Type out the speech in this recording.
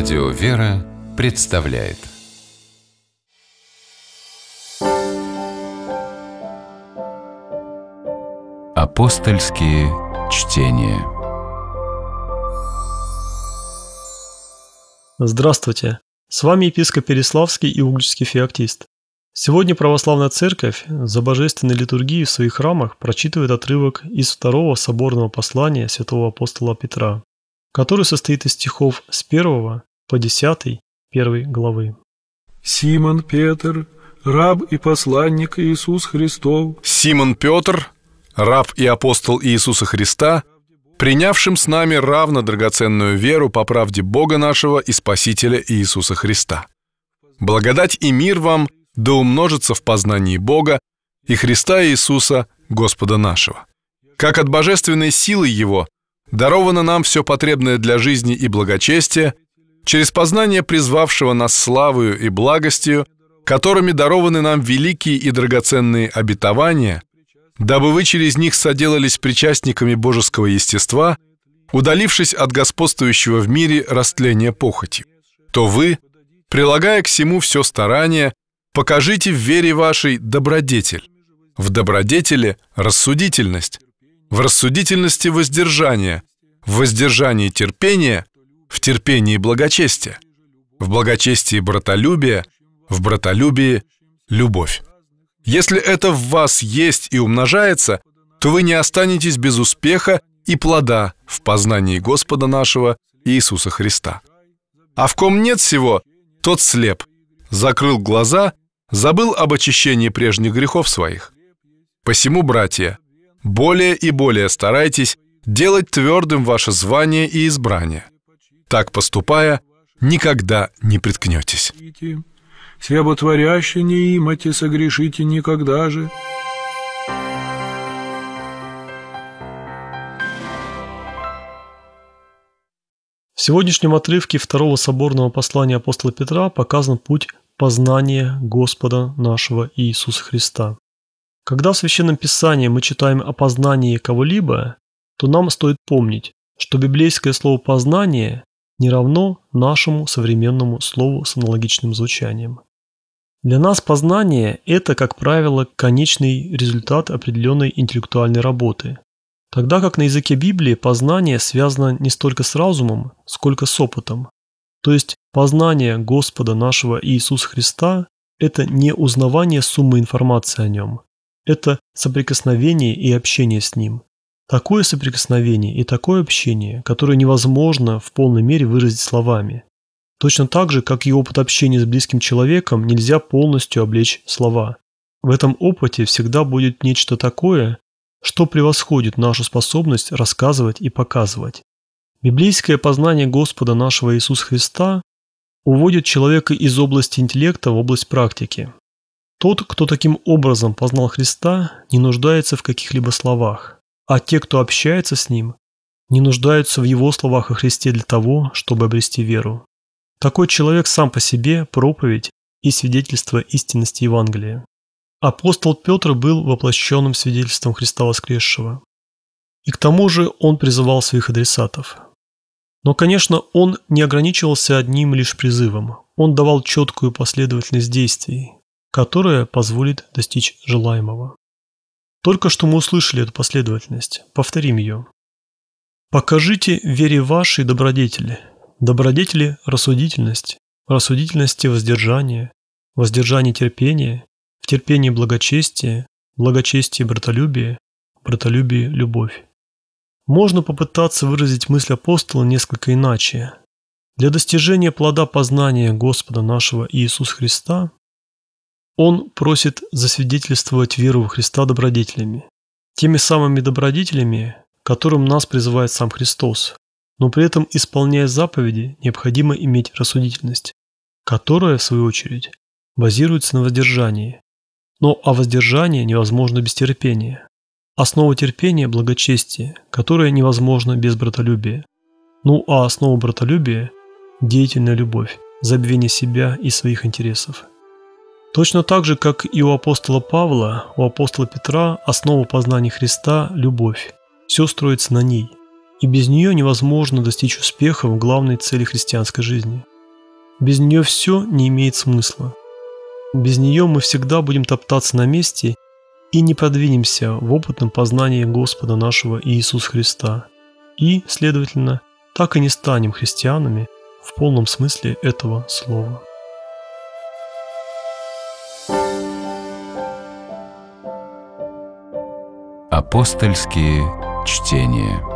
Радио «Вера» представляет Апостольские чтения Здравствуйте! С вами епископ Переславский и Угличский феоктист. Сегодня Православная Церковь за божественной литургией в своих храмах прочитывает отрывок из второго соборного послания святого апостола Петра, который состоит из стихов с 1 по 10 первой главы. Симон Петр, раб и посланник Иисус Христов. Симон Петр, раб и апостол Иисуса Христа, принявшим с нами равно драгоценную веру по правде Бога нашего и Спасителя Иисуса Христа. Благодать и мир вам да умножится в познании Бога и Христа Иисуса, Господа нашего. Как от божественной силы Его даровано нам все потребное для жизни и благочестия – через познание призвавшего нас славою и благостью, которыми дарованы нам великие и драгоценные обетования, дабы вы через них соделались причастниками божеского естества, удалившись от господствующего в мире растления похоти, то вы, прилагая к всему все старание, покажите в вере вашей добродетель, в добродетели – рассудительность, в рассудительности – воздержание, в воздержании – терпение, в терпении благочестие, в благочестии братолюбия, в братолюбии любовь. Если это в вас есть и умножается, то вы не останетесь без успеха и плода в познании Господа нашего Иисуса Христа. А в ком нет всего, тот слеп, закрыл глаза, забыл об очищении прежних грехов своих. Посему, братья, более и более старайтесь делать твердым ваше звание и избрание, так поступая, никогда не приткнетесь. Себотворяще не имати согрешите никогда же. В сегодняшнем отрывке второго соборного послания апостола Петра показан путь познания Господа нашего Иисуса Христа. Когда в Священном Писании мы читаем о познании кого-либо, то нам стоит помнить, что библейское слово «познание» не равно нашему современному слову с аналогичным звучанием. Для нас познание – это, как правило, конечный результат определенной интеллектуальной работы. Тогда как на языке Библии познание связано не столько с разумом, сколько с опытом. То есть познание Господа нашего Иисуса Христа – это не узнавание суммы информации о Нем. Это соприкосновение и общение с Ним. Такое соприкосновение и такое общение, которое невозможно в полной мере выразить словами. Точно так же, как и опыт общения с близким человеком нельзя полностью облечь слова. В этом опыте всегда будет нечто такое, что превосходит нашу способность рассказывать и показывать. Библейское познание Господа нашего Иисуса Христа уводит человека из области интеллекта в область практики. Тот, кто таким образом познал Христа, не нуждается в каких-либо словах – а те, кто общается с ним, не нуждаются в его словах о Христе для того, чтобы обрести веру. Такой человек сам по себе проповедь и свидетельство истинности Евангелия. Апостол Петр был воплощенным свидетельством Христа воскресшего. И к тому же он призывал своих адресатов. Но, конечно, он не ограничивался одним лишь призывом. Он давал четкую последовательность действий, которая позволит достичь желаемого. Только что мы услышали эту последовательность. Повторим ее. «Покажите вере вашей добродетели, добродетели – рассудительность, рассудительности – воздержание, воздержание – терпение, в терпении – благочестие, благочестие – братолюбие, братолюбие – любовь». Можно попытаться выразить мысль апостола несколько иначе. Для достижения плода познания Господа нашего Иисуса Христа он просит засвидетельствовать веру в Христа добродетелями. Теми самыми добродетелями, которым нас призывает сам Христос. Но при этом, исполняя заповеди, необходимо иметь рассудительность, которая, в свою очередь, базируется на воздержании. Но а воздержание невозможно без терпения. Основа терпения – благочестие, которое невозможно без братолюбия. Ну а основа братолюбия – деятельная любовь, забвение себя и своих интересов. Точно так же, как и у апостола Павла, у апостола Петра основа познания Христа – любовь. Все строится на ней. И без нее невозможно достичь успеха в главной цели христианской жизни. Без нее все не имеет смысла. Без нее мы всегда будем топтаться на месте и не продвинемся в опытном познании Господа нашего Иисуса Христа. И, следовательно, так и не станем христианами в полном смысле этого слова. Апостольские чтения.